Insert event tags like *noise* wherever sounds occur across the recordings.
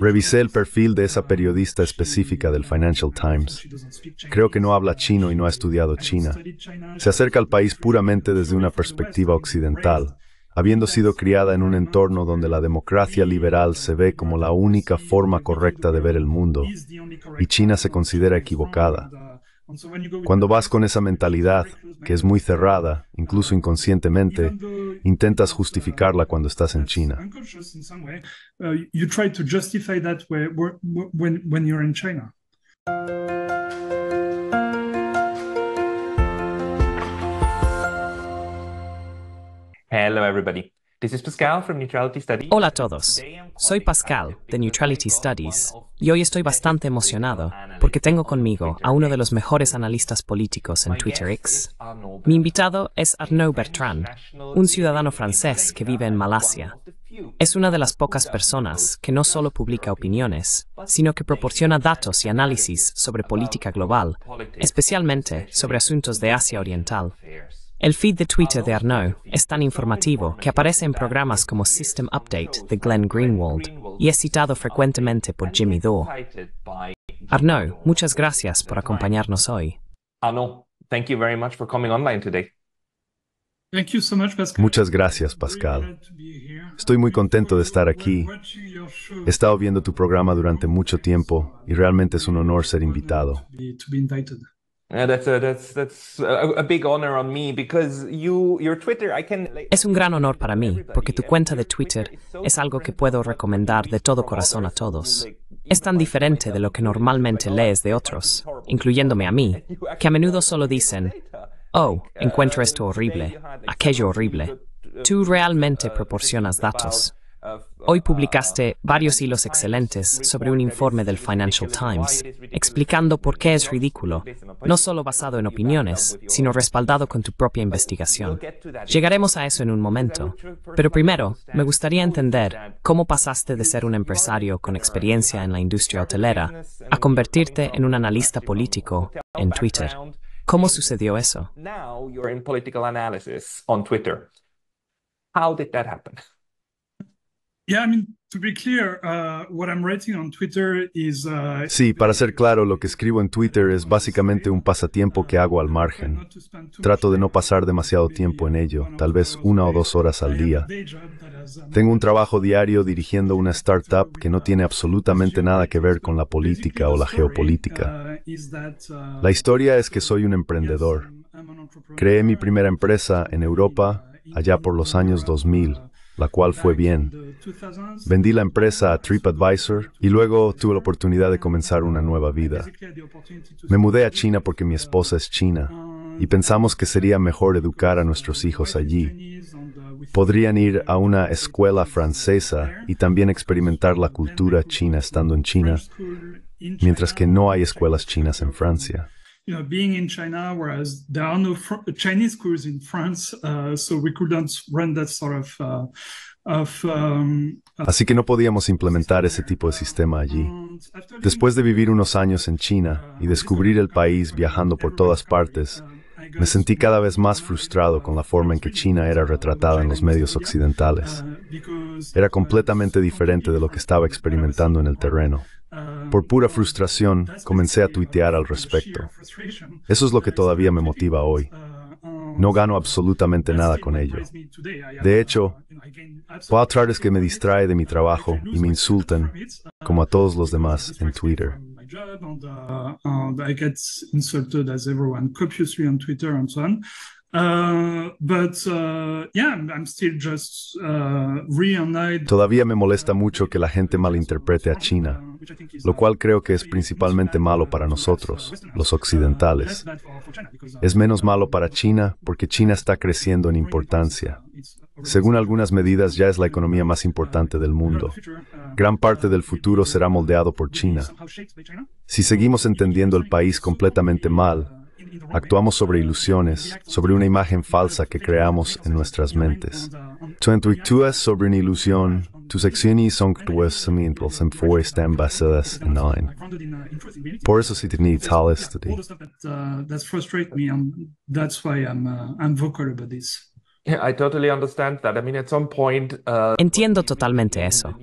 Revisé el perfil de esa periodista específica del Financial Times. Creo que no habla chino y no ha estudiado China. Se acerca al país puramente desde una perspectiva occidental, habiendo sido criada en un entorno donde la democracia liberal se ve como la única forma correcta de ver el mundo, y China se considera equivocada. Cuando vas con esa mentalidad, que es muy cerrada, incluso inconscientemente, intentas justificarla cuando estás en China. Hello everybody. Hola a todos. Soy Pascal de Neutrality Studies y hoy estoy bastante emocionado porque tengo conmigo a uno de los mejores analistas políticos en Twitter X. Mi invitado es Arnaud Bertrand, un ciudadano francés que vive en Malasia. Es una de las pocas personas que no solo publica opiniones, sino que proporciona datos y análisis sobre política global, especialmente sobre asuntos de Asia Oriental. El feed de Twitter de Arnaud es tan informativo que aparece en programas como System Update de Glenn Greenwald y es citado frecuentemente por Jimmy Dore. Arnaud, muchas gracias por acompañarnos hoy. Muchas gracias, Pascal. Estoy muy contento de estar aquí. He estado viendo tu programa durante mucho tiempo y realmente es un honor ser invitado. Es un gran honor para mí, porque tu eh, cuenta de Twitter es algo que puedo recomendar de todo corazón a todos. Es tan diferente de lo que normalmente oh, lees de otros, incluyéndome a mí, que a menudo solo dicen, oh, encuentro esto uh, horrible, aquello horrible. Tú realmente uh, proporcionas datos. Hoy publicaste varios hilos excelentes sobre un informe del Financial Times, explicando por qué es ridículo, no solo basado en opiniones, sino respaldado con tu propia investigación. Llegaremos a eso en un momento, pero primero me gustaría entender cómo pasaste de ser un empresario con experiencia en la industria hotelera a convertirte en un analista político en Twitter. ¿Cómo sucedió eso? Sí, para ser claro, lo que escribo en Twitter es básicamente un pasatiempo que hago al margen. Trato de no pasar demasiado tiempo en ello, tal vez una o dos horas al día. Tengo un trabajo diario dirigiendo una startup que no tiene absolutamente nada que ver con la política o la geopolítica. La historia es que soy un emprendedor. Creé mi primera empresa en Europa allá por los años 2000 la cual fue bien. Vendí la empresa a TripAdvisor y luego tuve la oportunidad de comenzar una nueva vida. Me mudé a China porque mi esposa es china y pensamos que sería mejor educar a nuestros hijos allí. Podrían ir a una escuela francesa y también experimentar la cultura china estando en China, mientras que no hay escuelas chinas en Francia. you know, being in China, whereas there are no fr- Chinese crews in France, uh, so we couldn't run that sort of. Uh, of um, uh, Así que no podíamos implementar ese tipo de sistema allí. Después de vivir unos años en China y descubrir el país viajando por todas partes, Me sentí cada vez más frustrado con la forma en que China era retratada en los medios occidentales. Era completamente diferente de lo que estaba experimentando en el terreno. Por pura frustración, comencé a tuitear al respecto. Eso es lo que todavía me motiva hoy. No gano absolutamente nada con ello. De hecho, puedo es que me distrae de mi trabajo y me insultan, como a todos los demás, en Twitter. Twitter Todavía me molesta mucho que la gente malinterprete a China, uh, lo cual creo que es principalmente malo para nosotros, los occidentales. Uh, es menos malo uh, para China porque China está creciendo en importancia según algunas medidas, ya es la economía más importante del mundo. Gran parte del futuro será moldeado por China. Si seguimos entendiendo el país completamente mal, actuamos sobre ilusiones, sobre una imagen falsa que creamos en nuestras mentes. Tu sobre una ilusión, tus acciones son Por eso Entiendo totalmente eso.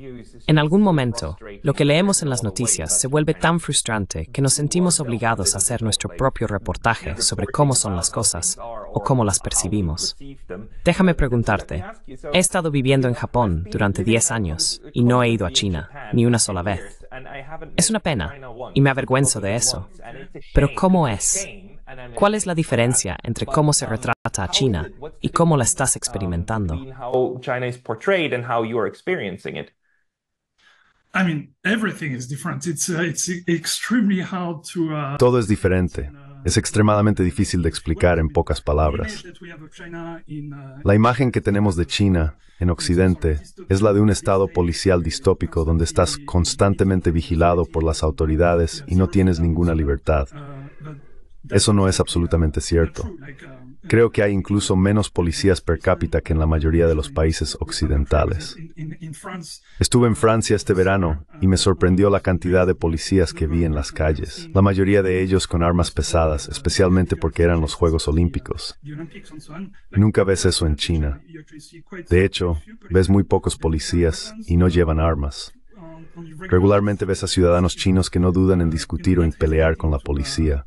En algún momento, lo que leemos en las noticias se vuelve tan frustrante que nos sentimos obligados a hacer nuestro propio reportaje sobre cómo son las cosas o cómo las percibimos. Déjame preguntarte, he estado viviendo en Japón durante 10 años y no he ido a China ni una sola vez. Es una pena y me avergüenzo de eso. Pero ¿cómo es? ¿Cuál es la diferencia entre cómo se retrata a China y cómo la estás experimentando? Todo es diferente. Uh, es extremadamente difícil de explicar en pocas palabras. Uh, la imagen que tenemos de China en Occidente es la de un estado policial distópico donde estás constantemente vigilado por las autoridades y no tienes ninguna libertad. Uh, eso no es absolutamente cierto. Creo que hay incluso menos policías per cápita que en la mayoría de los países occidentales. Estuve en Francia este verano y me sorprendió la cantidad de policías que vi en las calles, la mayoría de ellos con armas pesadas, especialmente porque eran los Juegos Olímpicos. Nunca ves eso en China. De hecho, ves muy pocos policías y no llevan armas. Regularmente ves a ciudadanos chinos que no dudan en discutir o en pelear con la policía.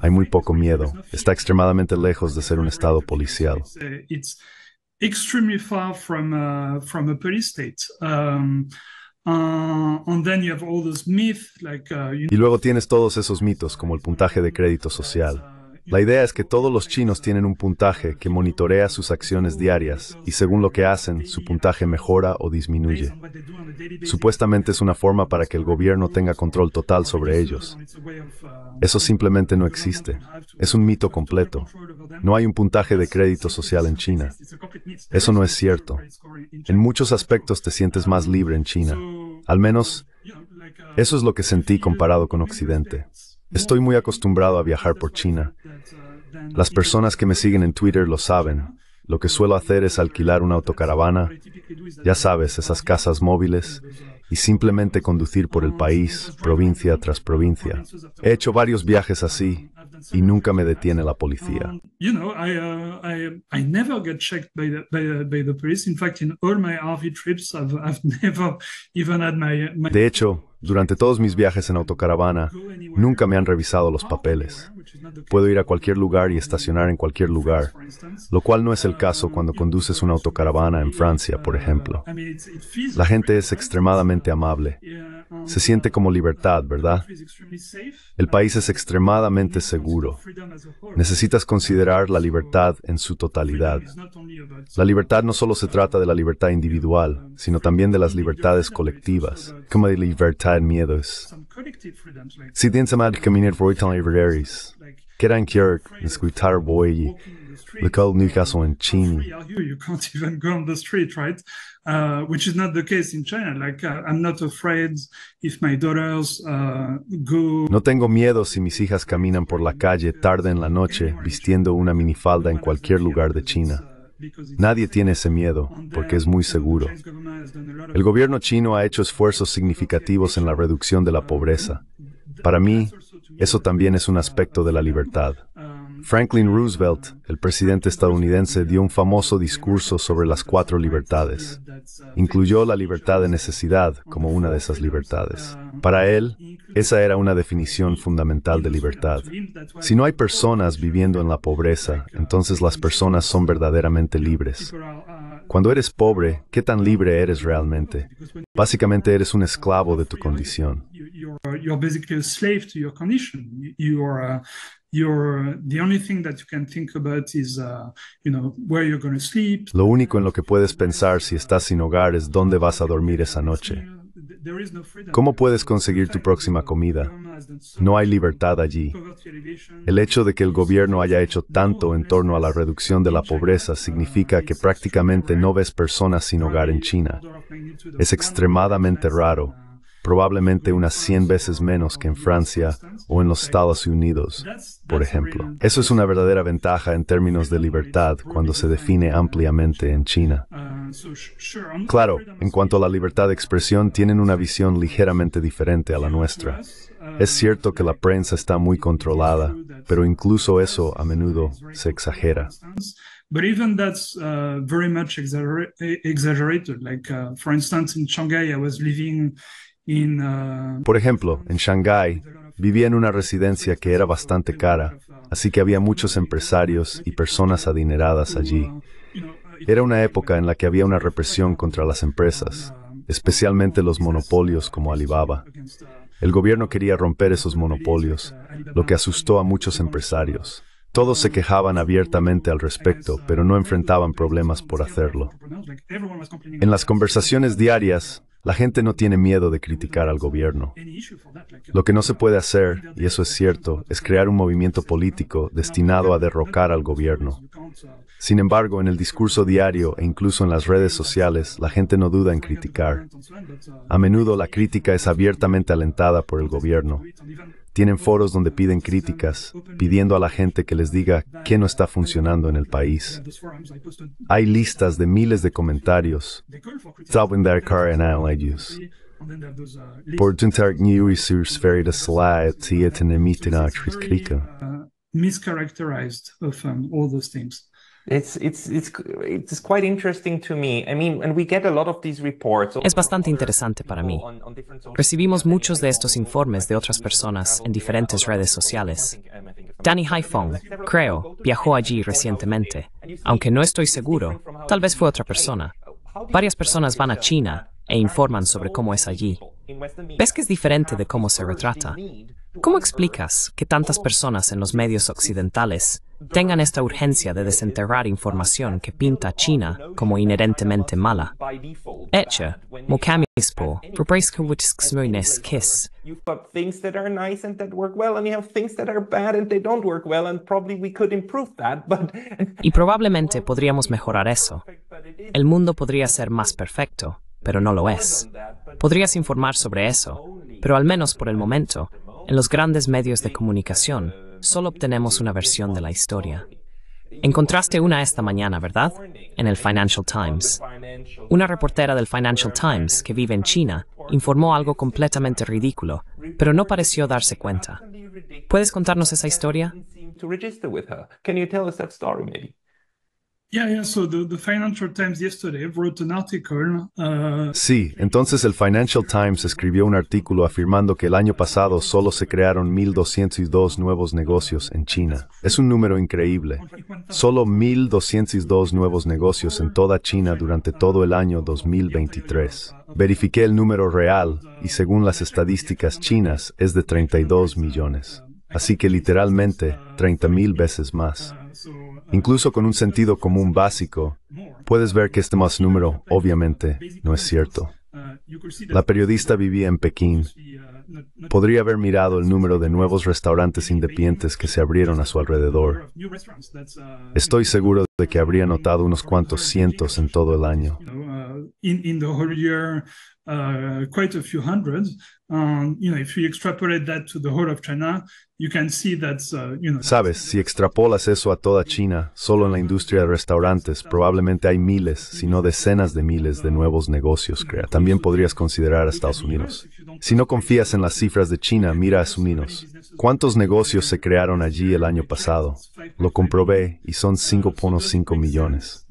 Hay muy poco miedo. Está extremadamente lejos de ser un estado policial. Y luego tienes todos esos mitos como el puntaje de crédito social. La idea es que todos los chinos tienen un puntaje que monitorea sus acciones diarias y según lo que hacen, su puntaje mejora o disminuye. Supuestamente es una forma para que el gobierno tenga control total sobre ellos. Eso simplemente no existe. Es un mito completo. No hay un puntaje de crédito social en China. Eso no es cierto. En muchos aspectos te sientes más libre en China. Al menos, eso es lo que sentí comparado con Occidente. Estoy muy acostumbrado a viajar por China. Las personas que me siguen en Twitter lo saben. Lo que suelo hacer es alquilar una autocaravana, ya sabes, esas casas móviles, y simplemente conducir por el país, provincia tras provincia. He hecho varios viajes así y nunca me detiene la policía. *laughs* De hecho, durante todos mis viajes en autocaravana, nunca me han revisado los papeles. Puedo ir a cualquier lugar y estacionar en cualquier lugar, lo cual no es el caso cuando conduces una autocaravana en Francia, por ejemplo. La gente es extremadamente amable. Se siente como libertad, ¿verdad? El país es extremadamente seguro. Necesitas considerar la libertad en su totalidad. La libertad no solo se trata de la libertad individual, sino también de las libertades colectivas, como la libertad had miedos. Si tens a mad caminhar por 8 livreiros, queda em Kirk, escutar boi, the cold Newcastle and Chini. You can't *laughs* even go on the street, right? Uh, which is not the case in China. Like, uh, I'm not afraid if my daughters uh, go. No tengo miedo si mis hijas caminan por la calle tarde en la noche vistiendo una minifalda en cualquier lugar de China. Nadie tiene ese miedo, porque es muy seguro. El gobierno chino ha hecho esfuerzos significativos en la reducción de la pobreza. Para mí, eso también es un aspecto de la libertad. Franklin Roosevelt, el presidente estadounidense, dio un famoso discurso sobre las cuatro libertades. Incluyó la libertad de necesidad como una de esas libertades. Para él, esa era una definición fundamental de libertad. Si no hay personas viviendo en la pobreza, entonces las personas son verdaderamente libres. Cuando eres pobre, ¿qué tan libre eres realmente? Básicamente eres un esclavo de tu condición. Lo único en lo que puedes pensar si estás sin hogar es dónde vas a dormir esa noche. ¿Cómo puedes conseguir tu próxima comida? No hay libertad allí. El hecho de que el gobierno haya hecho tanto en torno a la reducción de la pobreza significa que prácticamente no ves personas sin hogar en China. Es extremadamente raro probablemente unas 100 veces menos que en Francia o en los Estados Unidos, por ejemplo. Eso es una verdadera ventaja en términos de libertad cuando se define ampliamente en China. Claro, en cuanto a la libertad de expresión, tienen una visión ligeramente diferente a la nuestra. Es cierto que la prensa está muy controlada, pero incluso eso a menudo se exagera. But even that's uh, very much exaggerated. Like, uh, for Uh, por ejemplo, en Shanghái vivía en una residencia que era bastante cara, así que había muchos empresarios y personas adineradas allí. Era una época en la que había una represión contra las empresas, especialmente los monopolios como Alibaba. El gobierno quería romper esos monopolios, lo que asustó a muchos empresarios. Todos se quejaban abiertamente al respecto, pero no enfrentaban problemas por hacerlo. En las conversaciones diarias, la gente no tiene miedo de criticar al gobierno. Lo que no se puede hacer, y eso es cierto, es crear un movimiento político destinado a derrocar al gobierno. Sin embargo, en el discurso diario e incluso en las redes sociales, la gente no duda en criticar. A menudo la crítica es abiertamente alentada por el gobierno. Tienen foros donde piden críticas, pidiendo a la gente que les diga qué no está funcionando en el país. Hay listas de miles de comentarios. Stop in their car and analyze you. Portant are new Research Ferry a slide, see it actress Mischaracterized of um, all those things. Es bastante interesante para mí. Recibimos muchos de estos informes de otras personas en diferentes redes sociales. Danny Haifong, creo, viajó allí recientemente. Aunque no estoy seguro, tal vez fue otra persona. Varias personas van a China e informan sobre cómo es allí. Ves que es diferente de cómo se retrata. ¿Cómo explicas que tantas personas en los medios occidentales tengan esta urgencia de desenterrar información que pinta a China como inherentemente mala? Etcher, mokamispo, *laughs* Y probablemente podríamos mejorar eso. El mundo podría ser más perfecto, pero no lo es. Podrías informar sobre eso, pero al menos por el momento, en los grandes medios de comunicación, solo obtenemos una versión de la historia. Encontraste una esta mañana, ¿verdad? En el Financial Times. Una reportera del Financial Times, que vive en China, informó algo completamente ridículo, pero no pareció darse cuenta. ¿Puedes contarnos esa historia? Sí, entonces el Financial Times escribió un artículo afirmando que el año pasado solo se crearon 1.202 nuevos negocios en China. Es un número increíble. Solo 1.202 nuevos negocios en toda China durante todo el año 2023. Verifiqué el número real y según las estadísticas chinas es de 32 millones. Así que literalmente 30.000 veces más. Incluso con un sentido común básico, puedes ver que este más número obviamente no es cierto. La periodista vivía en Pekín. Podría haber mirado el número de nuevos restaurantes independientes que se abrieron a su alrededor. Estoy seguro de de que habría notado unos cuantos cientos en todo el año. Sabes, si extrapolas eso a toda China, solo en la industria de restaurantes, probablemente hay miles, si no decenas de miles de nuevos negocios crea. También podrías considerar a Estados Unidos. Si no confías en las cifras de China, mira a Unidos. ¿Cuántos negocios se crearon allí el año pasado? Lo comprobé y son cinco ponos 5 millones.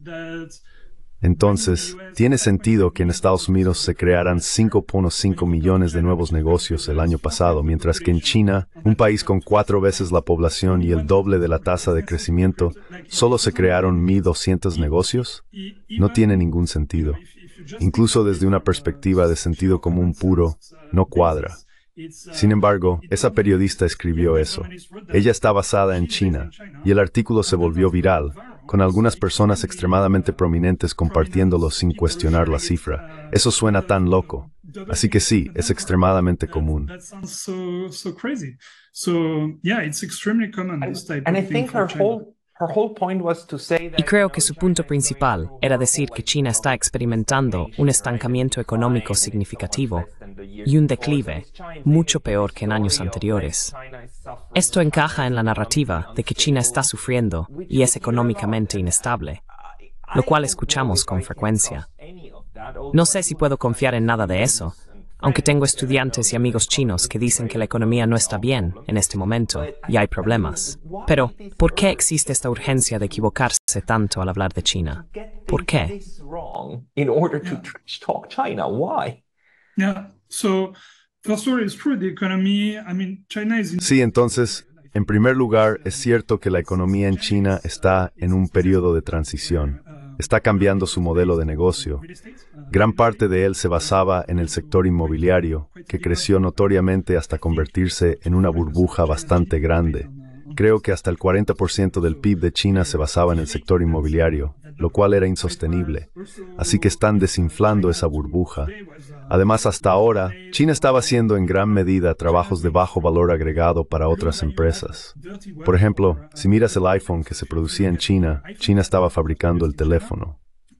Entonces, tiene sentido que en Estados Unidos se crearan 5.5 millones de nuevos negocios el año pasado, mientras que en China, un país con cuatro veces la población y el doble de la tasa de crecimiento, solo se crearon 1.200 negocios. No tiene ningún sentido. Incluso desde una perspectiva de sentido común puro, no cuadra. Sin embargo, esa periodista escribió eso. Ella está basada en China y el artículo se volvió viral con algunas personas extremadamente prominentes compartiéndolo sin cuestionar la cifra. Eso suena tan loco. Así que sí, es extremadamente común. Y creo que su punto principal era decir que China está experimentando un estancamiento económico significativo y un declive mucho peor que en años anteriores. Esto encaja en la narrativa de que China está sufriendo y es económicamente inestable, lo cual escuchamos con frecuencia. No sé si puedo confiar en nada de eso, aunque tengo estudiantes y amigos chinos que dicen que la economía no está bien en este momento y hay problemas. Pero, ¿por qué existe esta urgencia de equivocarse tanto al hablar de China? ¿Por qué? Sí, entonces, en primer lugar, es cierto que la economía en China está en un periodo de transición está cambiando su modelo de negocio. Gran parte de él se basaba en el sector inmobiliario, que creció notoriamente hasta convertirse en una burbuja bastante grande. Creo que hasta el 40% del PIB de China se basaba en el sector inmobiliario, lo cual era insostenible. Así que están desinflando esa burbuja. Además, hasta ahora, China estaba haciendo en gran medida trabajos de bajo valor agregado para otras empresas. Por ejemplo, si miras el iPhone que se producía en China, China estaba fabricando el teléfono.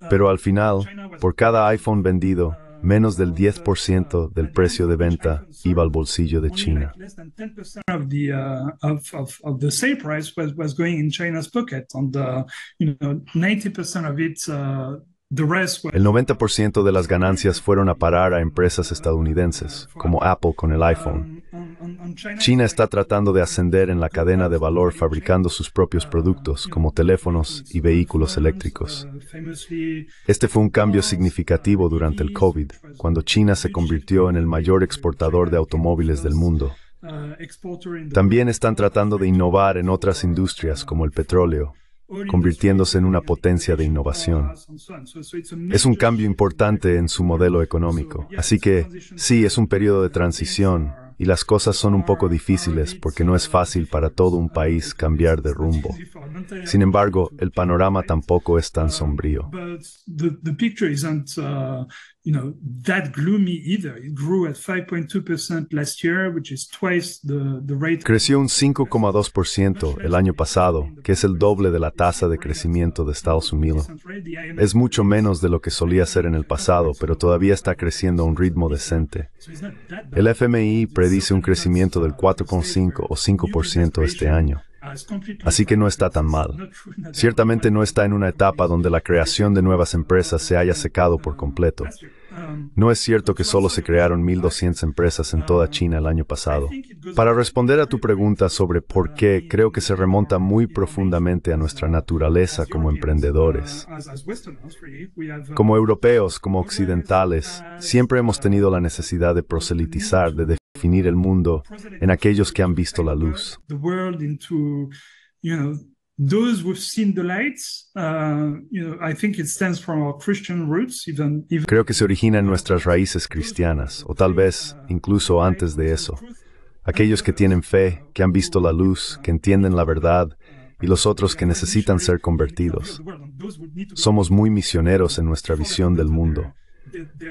Pero al final, por cada iPhone vendido, menos del 10% del precio de venta iba al bolsillo de China. El 90% de las ganancias fueron a parar a empresas estadounidenses, como Apple con el iPhone. China está tratando de ascender en la cadena de valor fabricando sus propios productos, como teléfonos y vehículos eléctricos. Este fue un cambio significativo durante el COVID, cuando China se convirtió en el mayor exportador de automóviles del mundo. También están tratando de innovar en otras industrias como el petróleo, convirtiéndose en una potencia de innovación. Es un cambio importante en su modelo económico. Así que sí, es un periodo de transición, y las cosas son un poco difíciles porque no es fácil para todo un país cambiar de rumbo. Sin embargo, el panorama tampoco es tan sombrío gloomy Creció un 5,2% el año pasado, que es el doble de la tasa de crecimiento de Estados Unidos. Es mucho menos de lo que solía ser en el pasado, pero todavía está creciendo a un ritmo decente. El FMI predice un crecimiento del 4,5 o 5% este año. Así que no está tan mal. Ciertamente no está en una etapa donde la creación de nuevas empresas se haya secado por completo. No es cierto que solo se crearon 1.200 empresas en toda China el año pasado. Para responder a tu pregunta sobre por qué, creo que se remonta muy profundamente a nuestra naturaleza como emprendedores. Como europeos, como occidentales, siempre hemos tenido la necesidad de proselitizar, de definir el mundo en aquellos que han visto la luz. Creo que se origina en nuestras raíces cristianas, o tal vez incluso antes de eso. Aquellos que tienen fe, que han visto la luz, que entienden la verdad, y los otros que necesitan ser convertidos. Somos muy misioneros en nuestra visión del mundo.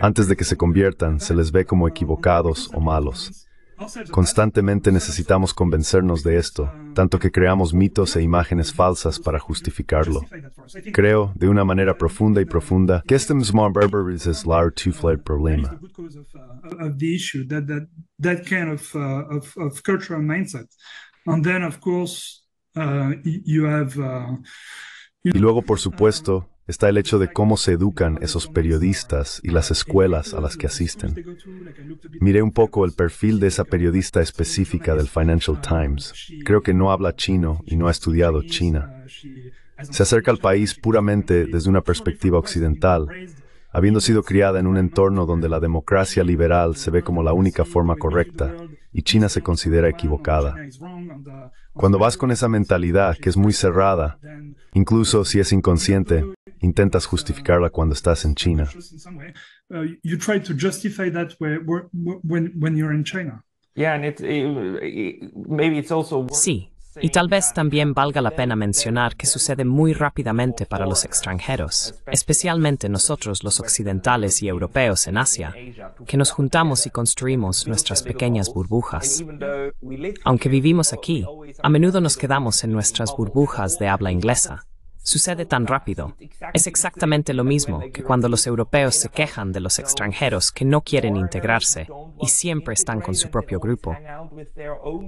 Antes de que se conviertan, se les ve como equivocados o malos. Constantemente necesitamos convencernos de esto, tanto que creamos mitos e imágenes falsas para justificarlo. Creo, de una manera profunda y profunda, que este mismo barbarism es problema two-flared problema. Y luego, por supuesto, está el hecho de cómo se educan esos periodistas y las escuelas a las que asisten. Miré un poco el perfil de esa periodista específica del Financial Times. Creo que no habla chino y no ha estudiado China. Se acerca al país puramente desde una perspectiva occidental habiendo sido criada en un entorno donde la democracia liberal se ve como la única forma correcta y China se considera equivocada. Cuando vas con esa mentalidad que es muy cerrada, incluso si es inconsciente, intentas justificarla cuando estás en China. Sí, y tal vez también valga la pena mencionar que sucede muy rápidamente para los extranjeros, especialmente nosotros los occidentales y europeos en Asia, que nos juntamos y construimos nuestras pequeñas burbujas. Aunque vivimos aquí, a menudo nos quedamos en nuestras burbujas de habla inglesa sucede tan rápido. Es exactamente lo mismo que cuando los europeos se quejan de los extranjeros que no quieren integrarse y siempre están con su propio grupo.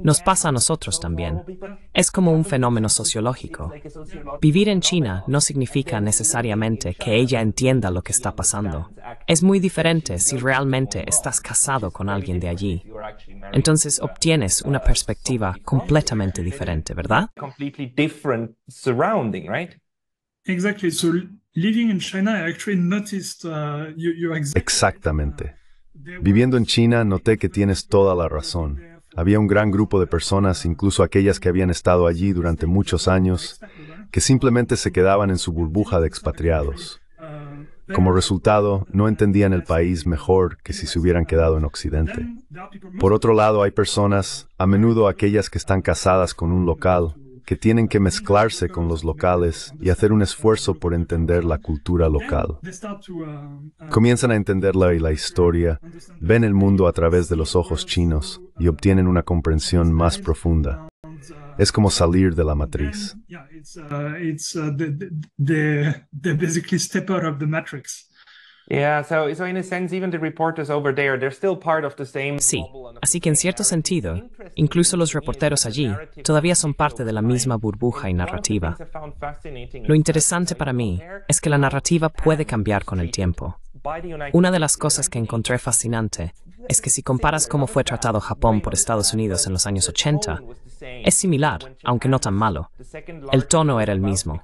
Nos pasa a nosotros también. Es como un fenómeno sociológico. Vivir en China no significa necesariamente que ella entienda lo que está pasando. Es muy diferente si realmente estás casado con alguien de allí. Entonces obtienes una perspectiva completamente diferente, ¿verdad? Exactamente. Viviendo en China, noté que tienes toda la razón. Había un gran grupo de personas, incluso aquellas que habían estado allí durante muchos años, que simplemente se quedaban en su burbuja de expatriados. Como resultado, no entendían el país mejor que si se hubieran quedado en Occidente. Por otro lado, hay personas, a menudo aquellas que están casadas con un local, que tienen que mezclarse con los locales y hacer un esfuerzo por entender la cultura local. Comienzan a entenderla y la historia, ven el mundo a través de los ojos chinos y obtienen una comprensión más profunda. Es como salir de la matriz. Sí, así que en cierto sentido, incluso los reporteros allí todavía son parte de la misma burbuja y narrativa. Lo interesante para mí es que la narrativa puede cambiar con el tiempo. Una de las cosas que encontré fascinante es que si comparas cómo fue tratado Japón por Estados Unidos en los años 80, es similar, aunque no tan malo. El tono era el mismo.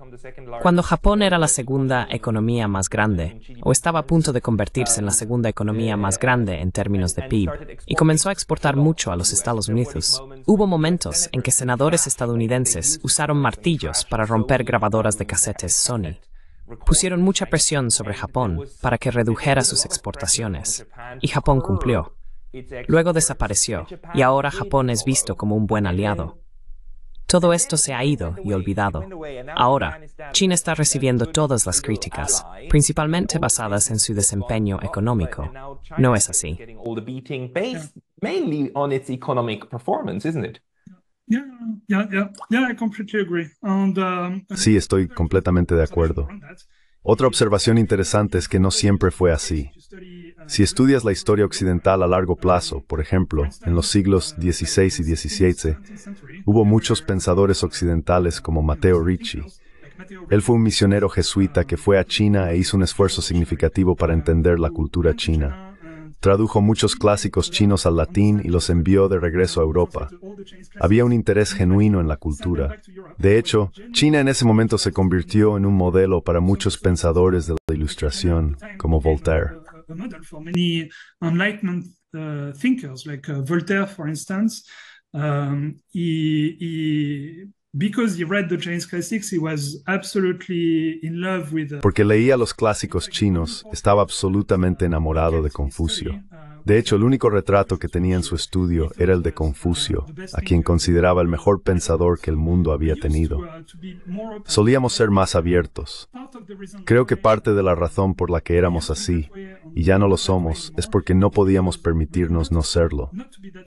Cuando Japón era la segunda economía más grande, o estaba a punto de convertirse en la segunda economía más grande en términos de PIB, y comenzó a exportar mucho a los Estados Unidos, hubo momentos en que senadores estadounidenses usaron martillos para romper grabadoras de casetes Sony pusieron mucha presión sobre Japón para que redujera sus exportaciones, y Japón cumplió. Luego desapareció, y ahora Japón es visto como un buen aliado. Todo esto se ha ido y olvidado. Ahora, China está recibiendo todas las críticas, principalmente basadas en su desempeño económico. No es así. Um, sí, estoy completamente de acuerdo. Otra observación interesante es que no siempre fue así. Si estudias la historia occidental a largo plazo, por ejemplo, en los siglos XVI y XVII, hubo muchos pensadores occidentales como Matteo Ricci. Él fue un misionero jesuita que fue a China e hizo un esfuerzo significativo para entender la cultura china. Tradujo muchos clásicos chinos al latín y los envió de regreso a Europa. Había un interés genuino en la cultura. De hecho, China en ese momento se convirtió en un modelo para muchos pensadores de la Ilustración, como Voltaire. Porque leía los clásicos chinos, estaba absolutamente enamorado de Confucio. De hecho, el único retrato que tenía en su estudio era el de Confucio, a quien consideraba el mejor pensador que el mundo había tenido. Solíamos ser más abiertos. Creo que parte de la razón por la que éramos así y ya no lo somos, es porque no podíamos permitirnos no serlo.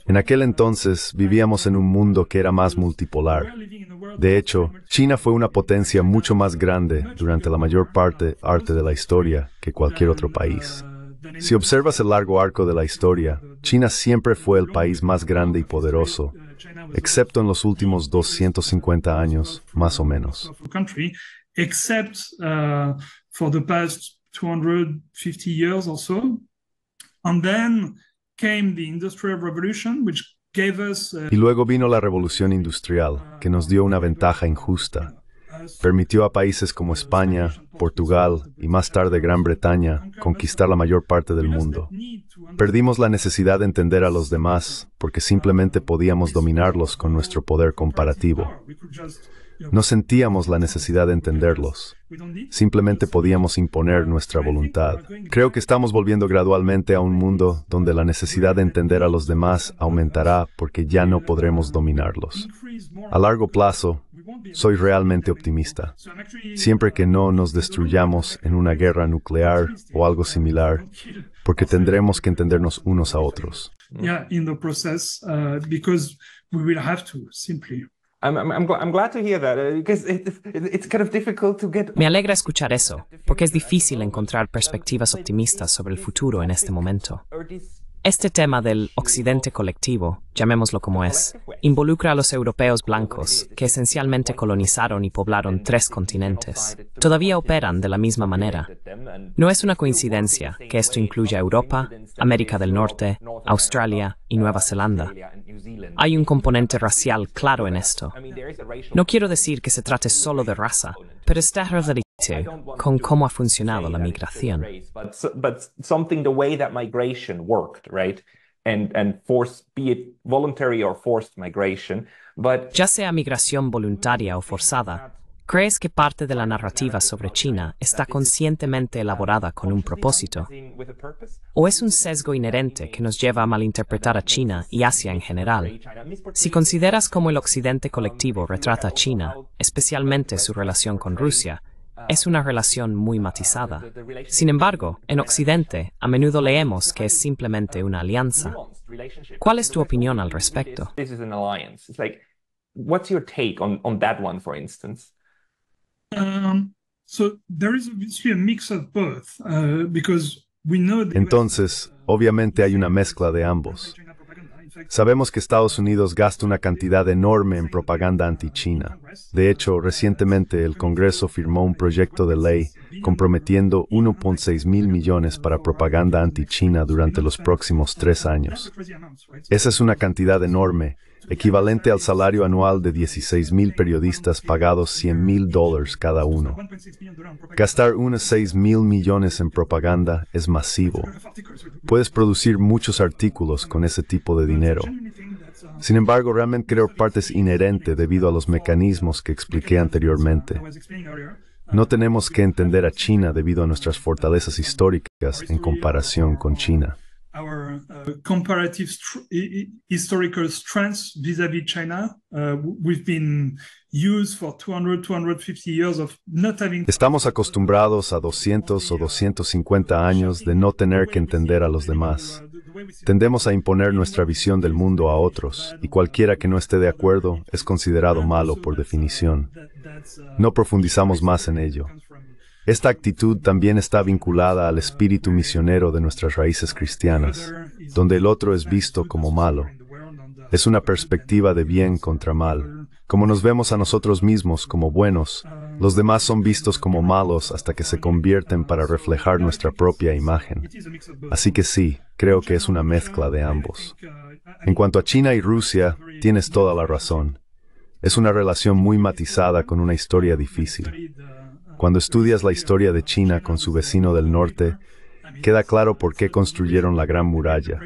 En aquel entonces vivíamos en un mundo que era más multipolar. De hecho, China fue una potencia mucho más grande durante la mayor parte arte de la historia que cualquier otro país. Si observas el largo arco de la historia, China siempre fue el país más grande y poderoso, excepto en los últimos 250 años, más o menos. Except, uh, for the 250 uh, y luego vino la revolución industrial, que nos dio una ventaja injusta. Permitió a países como España, Portugal y más tarde Gran Bretaña conquistar la mayor parte del mundo. Perdimos la necesidad de entender a los demás porque simplemente podíamos dominarlos con nuestro poder comparativo. No sentíamos la necesidad de entenderlos. Simplemente podíamos imponer nuestra voluntad. Creo que estamos volviendo gradualmente a un mundo donde la necesidad de entender a los demás aumentará porque ya no podremos dominarlos. A largo plazo, soy realmente optimista. Siempre que no nos destruyamos en una guerra nuclear o algo similar, porque tendremos que entendernos unos a otros. Yeah, in the process, uh, because we will me alegra escuchar eso, porque es difícil encontrar perspectivas optimistas sobre el futuro en este momento. Este tema del occidente colectivo, llamémoslo como es, involucra a los europeos blancos, que esencialmente colonizaron y poblaron tres continentes. Todavía operan de la misma manera. No es una coincidencia que esto incluya Europa, América del Norte, Australia y Nueva Zelanda. Hay un componente racial claro en esto. No quiero decir que se trate solo de raza, pero está con cómo ha funcionado la migración. Ya sea migración voluntaria o forzada, ¿crees que parte de la narrativa sobre China está conscientemente elaborada con un propósito? ¿O es un sesgo inherente que nos lleva a malinterpretar a China y Asia en general? Si consideras cómo el Occidente colectivo retrata a China, especialmente su relación con Rusia, es una relación muy matizada. Sin embargo, en Occidente a menudo leemos que es simplemente una alianza. ¿Cuál es tu opinión al respecto? Entonces, obviamente hay una mezcla de ambos. Sabemos que Estados Unidos gasta una cantidad enorme en propaganda anti-China. De hecho, recientemente el Congreso firmó un proyecto de ley comprometiendo 1.6 mil millones para propaganda anti-China durante los próximos tres años. Esa es una cantidad enorme equivalente al salario anual de 16.000 periodistas pagados 100.000 dólares cada uno. Gastar unos mil millones en propaganda es masivo. Puedes producir muchos artículos con ese tipo de dinero. Sin embargo, realmente creo parte es inherente debido a los mecanismos que expliqué anteriormente. No tenemos que entender a China debido a nuestras fortalezas históricas en comparación con China. Uh, Estamos acostumbrados a 200 o 250 años de no tener que entender a los demás. Tendemos a imponer nuestra visión del mundo a otros, y cualquiera que no esté de acuerdo es considerado malo por definición. No profundizamos más en ello. Esta actitud también está vinculada al espíritu misionero de nuestras raíces cristianas, donde el otro es visto como malo. Es una perspectiva de bien contra mal. Como nos vemos a nosotros mismos como buenos, los demás son vistos como malos hasta que se convierten para reflejar nuestra propia imagen. Así que sí, creo que es una mezcla de ambos. En cuanto a China y Rusia, tienes toda la razón. Es una relación muy matizada con una historia difícil. Cuando estudias la historia de China con su vecino del norte, queda claro por qué construyeron la Gran Muralla.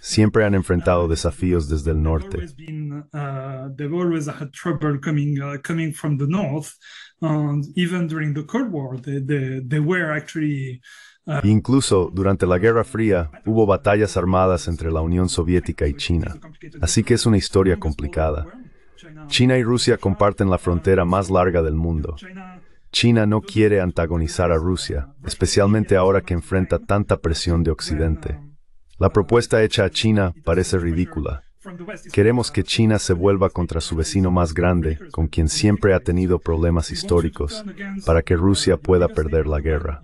Siempre han enfrentado desafíos desde el norte. Incluso durante la Guerra Fría hubo batallas armadas entre la Unión Soviética y China, así que es una historia complicada. China y Rusia comparten la frontera más larga del mundo. China no quiere antagonizar a Rusia, especialmente ahora que enfrenta tanta presión de Occidente. La propuesta hecha a China parece ridícula. Queremos que China se vuelva contra su vecino más grande, con quien siempre ha tenido problemas históricos, para que Rusia pueda perder la guerra.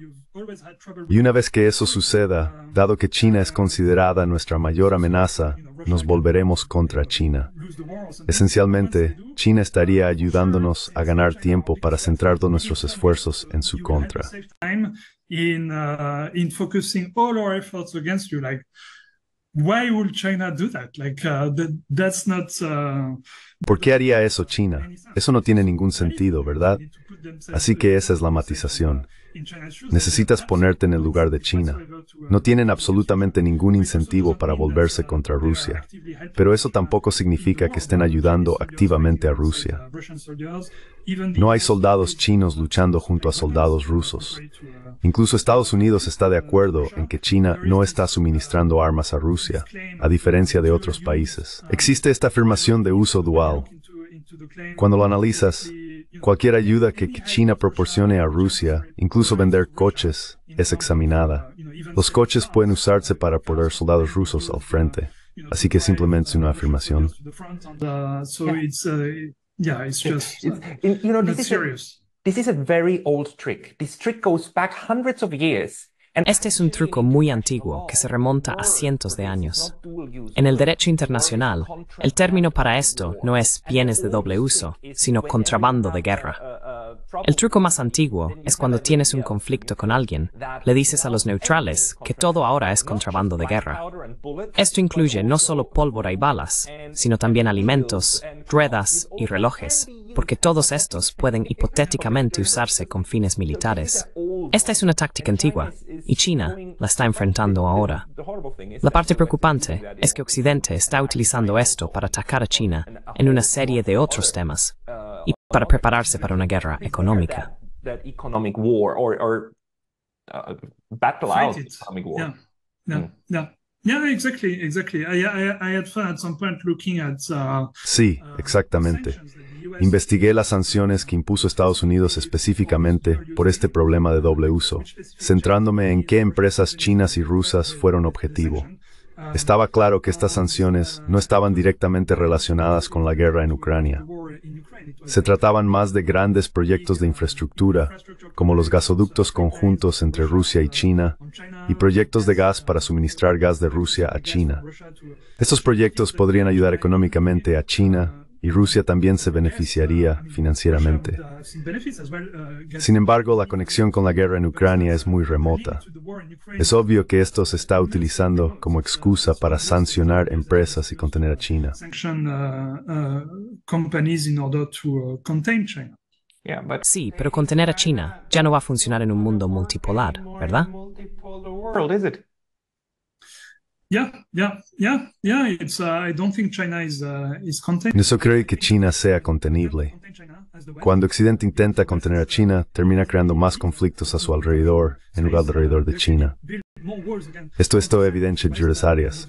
Y una vez que eso suceda, dado que China es considerada nuestra mayor amenaza, nos volveremos contra China. Esencialmente, China estaría ayudándonos a ganar tiempo para centrar todos nuestros esfuerzos en su contra. Uh, ¿Por qué haría eso China? Eso no tiene ningún sentido, ¿verdad? Así que esa es la matización. Necesitas ponerte en el lugar de China. No tienen absolutamente ningún incentivo para volverse contra Rusia, pero eso tampoco significa que estén ayudando activamente a Rusia. No hay soldados chinos luchando junto a soldados rusos. Incluso Estados Unidos está de acuerdo en que China no está suministrando armas a Rusia, a diferencia de otros países. Existe esta afirmación de uso dual. Cuando lo analizas, Cualquier ayuda que China proporcione a Rusia, incluso vender coches, es examinada. Los coches pueden usarse para poner soldados rusos al frente. Así que simplemente es una afirmación. This is a very old trick. This trick goes back hundreds of years. Este es un truco muy antiguo que se remonta a cientos de años. En el derecho internacional, el término para esto no es bienes de doble uso, sino contrabando de guerra. El truco más antiguo es cuando tienes un conflicto con alguien, le dices a los neutrales que todo ahora es contrabando de guerra. Esto incluye no solo pólvora y balas, sino también alimentos, ruedas y relojes, porque todos estos pueden hipotéticamente usarse con fines militares. Esta es una táctica antigua, y China la está enfrentando ahora. La parte preocupante es que Occidente está utilizando esto para atacar a China en una serie de otros temas, para prepararse para una guerra económica. Uh, uh, sí, uh, exactamente. Investigué las sanciones que impuso Estados Unidos específicamente por este problema de doble uso, centrándome en qué empresas chinas y rusas fueron objetivo. Estaba claro que estas sanciones no estaban directamente relacionadas con la guerra en Ucrania. Se trataban más de grandes proyectos de infraestructura, como los gasoductos conjuntos entre Rusia y China, y proyectos de gas para suministrar gas de Rusia a China. Estos proyectos podrían ayudar económicamente a China, y Rusia también se beneficiaría financieramente. Sin embargo, la conexión con la guerra en Ucrania es muy remota. Es obvio que esto se está utilizando como excusa para sancionar empresas y contener a China. Uh, uh, uh, sí, pero contener a China ya no va a funcionar en un mundo multipolar, ¿verdad? no creo cree que China sea contenible. Cuando Occidente intenta contener a China, termina creando más conflictos a su alrededor en lugar de alrededor de China. Esto es todo evidente en diversas áreas.